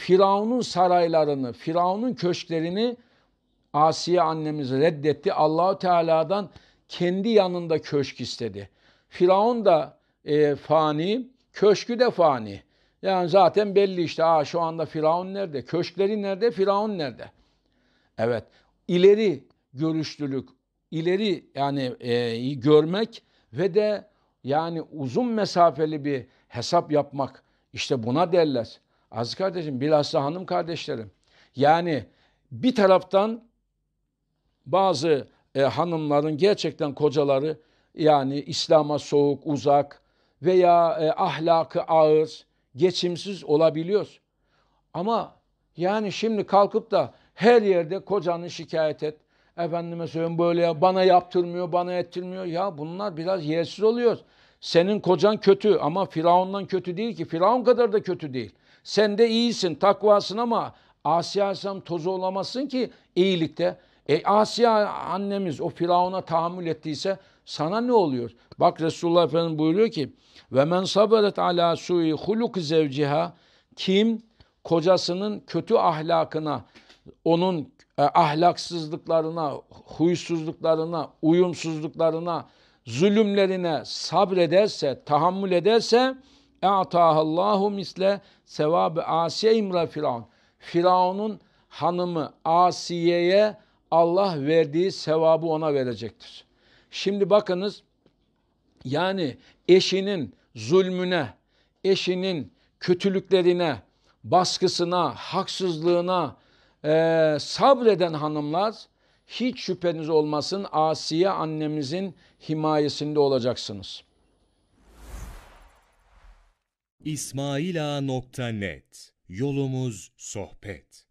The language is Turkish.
Firavun'un saraylarını, Firavun'un köşklerini Asiye annemiz reddetti. Allahu Teala'dan kendi yanında köşk istedi. Firavun da e, fani, köşkü de fani. Yani zaten belli işte Aa, şu anda Firavun nerede, köşkleri nerede, Firavun nerede. Evet, ileri görüşlülük, ileri yani e, görmek ve de yani uzun mesafeli bir hesap yapmak. işte buna derler. Aziz kardeşim bilhassa hanım kardeşlerim. Yani bir taraftan bazı e, hanımların gerçekten kocaları yani İslam'a soğuk, uzak veya e, ahlakı ağır, geçimsiz olabiliyor. Ama yani şimdi kalkıp da her yerde kocanı şikayet et. Efendime söylüyorum böyle ya bana yaptırmıyor, bana ettirmiyor. Ya bunlar biraz yersiz oluyor. Senin kocan kötü ama Firavun'dan kötü değil ki. Firavun kadar da kötü değil. Sen de iyisin, takvasın ama Asiye Aleyhisselam tozu olamazsın ki iyilikte. E Asiye annemiz o Firavun'a tahammül ettiyse sana ne oluyor? Bak Resulullah Efendimiz buyuruyor ki ve men saberet ala su'i huluk zevciha kim kocasının kötü ahlakına, onun e, ahlaksızlıklarına, huysuzluklarına, uyumsuzluklarına, zulümlerine sabrederse, tahammül ederse Allahu misle sevabı Asiye imra Firavun. Firavun'un hanımı Asiye'ye Allah verdiği sevabı ona verecektir. Şimdi bakınız yani eşinin zulmüne, eşinin kötülüklerine, baskısına, haksızlığına e, sabreden hanımlar hiç şüpheniz olmasın Asiye annemizin himayesinde olacaksınız. İsmaila.net Yolumuz sohbet